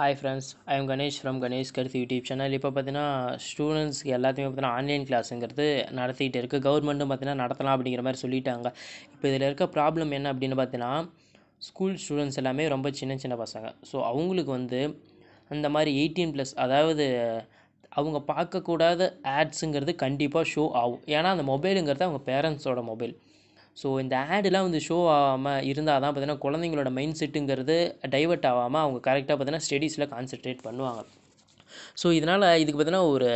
hi friends I am Ganesh from Ganesh கருத்து YouTube channel இப்போ பார்த்தீங்கன்னா ஸ்டூடெண்ட்ஸ்க்கு எல்லாத்தையுமே பார்த்தீங்கன்னா ஆன்லைன் கிளாஸுங்கிறது நடத்திக்கிட்டு இருக்குது கவர்மெண்ட்டும் பார்த்தீங்கன்னா நடத்தலாம் அப்படிங்கிற மாதிரி சொல்லிட்டாங்க இப்போ இதில் இருக்க ப்ராப்ளம் என்ன அப்படின்னு பார்த்தீங்கன்னா ஸ்கூல் ஸ்டூடெண்ட்ஸ் எல்லாமே ரொம்ப சின்ன சின்ன பசங்க ஸோ அவங்களுக்கு வந்து அந்த மாதிரி எயிட்டீன் ப்ளஸ் அதாவது அவங்க பார்க்கக்கூடாத ஆட்ஸுங்கிறது கண்டிப்பாக ஷோ ஆகும் ஏன்னா அந்த மொபைலுங்கிறது அவங்க பேரண்ட்ஸோட மொபைல் ஸோ இந்த ஆடெலாம் வந்து ஷோ ஆகாமல் இருந்தால் தான் பார்த்தீங்கன்னா குழந்தைங்களோட மைண்ட் செட்டுங்கிறது டைவெர்ட் ஆகாமல் அவங்க கரெக்டாக பார்த்தீங்கன்னா ஸ்டடீஸில் கான்சென்ட்ரேட் பண்ணுவாங்க ஸோ இதனால் இதுக்கு பார்த்தீங்கன்னா ஒரு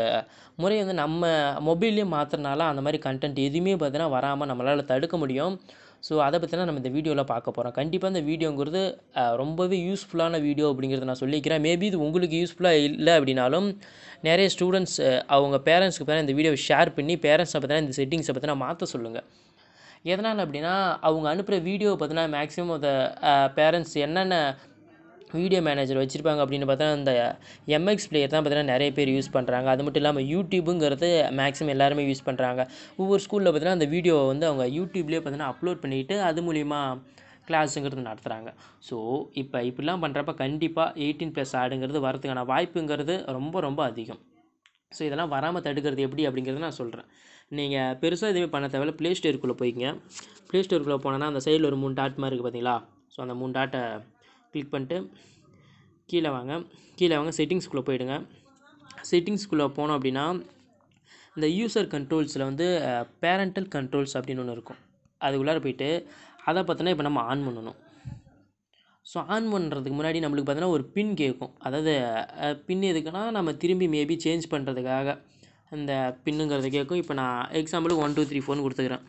முறை வந்து நம்ம மொபைல்லேயே மாற்றுறதுனால அந்த மாதிரி கண்டென்ட் எதுவுமே பார்த்தீங்கன்னா வராமல் நம்மளால் தடுக்க முடியும் ஸோ அதை பற்றினா நம்ம இந்த வீடியோவில் பார்க்க போகிறோம் கண்டிப்பாக இந்த வீடியோங்கிறது ரொம்பவே யூஸ்ஃபுல்லான வீடியோ அப்படிங்கிறத நான் சொல்லிக்கிறேன் மேபி இது உங்களுக்கு யூஸ்ஃபுல்லாக இல்லை அப்படின்னாலும் நிறைய ஸ்டூடெண்ட்ஸ் அவங்க பேரண்ட்ஸ்க்கு பார்த்தீங்கன்னா இந்த வீடியோவை ஷேர் பண்ணி பேரண்ட்ஸை பார்த்தீங்கன்னா இந்த செட்டிங்ஸை பார்த்தீங்கன்னா மாற்ற சொல்லுங்கள் எதனால் அப்படின்னா அவங்க அனுப்புகிற வீடியோ பார்த்தினா மேக்ஸிமம் அந்த பேரண்ட்ஸ் uh, என்னென்ன வீடியோ மேனேஜர் வச்சுருப்பாங்க அப்படின்னு பார்த்தீங்கன்னா இந்த எம்எக்ஸ் பிளேயர் தான் பார்த்தீங்கன்னா நிறைய பேர் யூஸ் பண்ணுறாங்க அது மட்டும் இல்லாமல் யூடியூபுங்கிறது மேக்ஸிமம் எல்லாருமே யூஸ் பண்ணுறாங்க ஒவ்வொரு ஸ்கூலில் பார்த்தீங்கன்னா அந்த வீடியோவை வந்து அவங்க யூடியூப்லேயே பார்த்தீங்கன்னா அப்லோட் பண்ணிவிட்டு அது மூலிமா கிளாஸுங்கிறது நடத்துகிறாங்க ஸோ இப்போ இப்படிலாம் பண்ணுறப்ப கண்டிப்பாக எயிட்டீன் ப்ளஸ் ஆடுங்கிறது வரதுக்கான வாய்ப்புங்கிறது ரொம்ப ரொம்ப அதிகம் ஸோ இதெல்லாம் வராமல் தடுக்கிறது எப்படி அப்படிங்கிறத நான் சொல்கிறேன் நீங்கள் பெருசாக எதுவுமே பண்ண தேவையில்ல ப்ளே ஸ்டோருக்குள்ளே போய்க்கங்க ப்ளே ஸ்டோருக்குள்ளே போனோன்னா அந்த சைடில் ஒரு மூணு டாட் மாதிரி இருக்குது பார்த்தீங்களா ஸோ அந்த மூணு டாட்டை கிளிக் பண்ணிட்டு கீழே வாங்க கீழே வாங்க செட்டிங்ஸ்குள்ளே போயிடுங்க செட்டிங்ஸ்குள்ளே போனோம் அப்படின்னா இந்த யூசர் கண்ட்ரோல்ஸில் வந்து பேரண்டல் கண்ட்ரோல்ஸ் அப்படின்னு ஒன்று இருக்கும் அதுக்குள்ளார போயிட்டு அதை பார்த்தோன்னா இப்போ நம்ம ஆன் பண்ணணும் ஸோ ஆன் பண்ணுறதுக்கு முன்னாடி நம்மளுக்கு பார்த்தீங்கன்னா ஒரு பின் கேட்கும் அதாவது பின் எதுக்குன்னா நம்ம திரும்பி மேபி சேஞ்ச் பண்ணுறதுக்காக அந்த பின்னுங்கிறது கேட்கும் இப்போ நான் எக்ஸாம்பிளுக்கு ஒன் டூ த்ரீ ஃபோன் கொடுத்துக்கிறேன்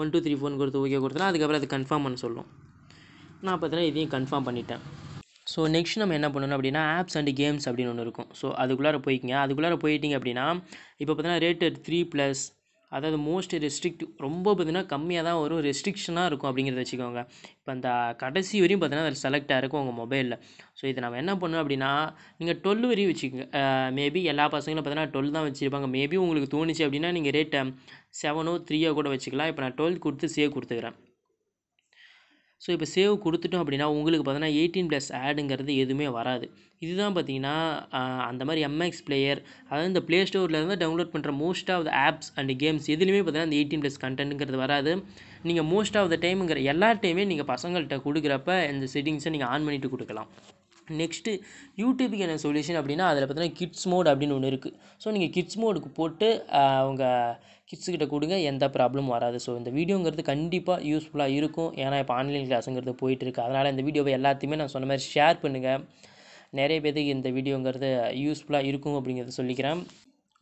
ஒன் டூ த்ரீ ஃபோன் கொடுத்து ஓகே கொடுத்தனா அதுக்கப்புறம் அது கன்ஃபார்ம் பண்ண சொல்லும் நான் பார்த்தோன்னா இதையும் கன்ஃபார்ம் பண்ணிட்டேன் ஸோ நெக்ஸ்ட் நம்ம என்ன பண்ணணும் அப்படின்னா ஆப்ஸ் அண்ட் கேம்ஸ் அப்படின்னு ஒன்று இருக்கும் ஸோ அதுக்குள்ளார போய்க்கிங்க அதுக்குள்ளார போயிட்டீங்க அப்படின்னா இப்போ பார்த்தீங்கன்னா ரேட்டட் த்ரீ ப்ளஸ் அதாவது மோஸ்ட் ரெஸ்ட்ரிக்டிவ் ரொம்ப பார்த்தீங்கன்னா கம்மியாக தான் வரும் ரெஸ்ட்ரிக்ஷனாக இருக்கும் அப்படிங்கிறத வச்சுக்கோங்க இப்போ அந்த கடைசி வரையும் பார்த்தீங்கன்னா அதில் செலக்டாக இருக்கும் உங்கள் மொபைலில் ஸோ இதை நம்ம என்ன பண்ணணும் அப்படின்னா நீங்கள் டுவெல் வரையும் வச்சுக்கோங்க மேபி எல்லா பசங்களும் பார்த்தீங்கன்னா டுவெல் தான் வச்சுருப்பாங்க மேபி உங்களுக்கு தோணுச்சு அப்படின்னா நீங்கள் ரேட்டை செவனோ த்ரீயோ கூட வச்சுக்கலாம் இப்போ நான் டுவெல்த் கொடுத்து சேவ் கொடுத்துக்கிறேன் ஸோ இப்போ சேவ் கொடுத்துட்டோம் அப்படின்னா உங்களுக்கு பார்த்தோன்னா எயிட்டீன் ப்ளஸ் ஆடுங்கிறது எதுவுமே வராது இதுதான் பார்த்தீங்கன்னா அந்த மாதிரி எம்எக்ஸ் பிளேயர் அதாவது இந்த ப்ளே ஸ்டோர்லேருந்து டவுன்லோட் பண்ணுற most of the apps and games எதுலேயுமே பார்த்தீங்கன்னா அந்த எயிட்டீன் ப்ளஸ் கண்டென்ட்டுங்கிறது வராது நீங்கள் மோஸ்ட் ஆஃப் த டைமுங்கிற எல்லா டைமே நீங்கள் பசங்கள்கிட்ட கொடுக்குறப்ப இந்த செட்டிங்ஸை நீங்கள் ஆன் பண்ணிவிட்டு கொடுக்கலாம் நெக்ஸ்ட்டு யூடியூபுக்கு என்ன சொல்யூஷன் அப்படின்னா அதில் பார்த்தீங்கன்னா கிட்ஸ் மோட் அப்படின்னு ஒன்று இருக்குது ஸோ நீங்கள் கிட்ஸ் மோடுக்கு போட்டு அவங்க கிட்ஸுக்கிட்ட கொடுங்க எந்த ப்ராப்ளமும் வராது ஸோ இந்த வீடியோங்கிறது கண்டிப்பாக யூஸ்ஃபுல்லாக இருக்கும் ஏன்னா இப்போ ஆன்லைன் கிளாஸுங்கிறது போயிட்டுருக்கு அதனால் இந்த வீடியோவை எல்லாத்தையுமே நான் சொன்ன மாதிரி ஷேர் பண்ணுங்கள் நிறைய பேருக்கு இந்த வீடியோங்கிறது யூஸ்ஃபுல்லாக இருக்கும் அப்படிங்கிறத சொல்லிக்கிறேன்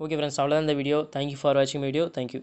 ஓகே ஃப்ரெண்ட்ஸ் அவ்வளோதான் இந்த வீடியோ தேங்க்யூ ஃபார் வாட்சிங் வீடியோ தேங்க்யூ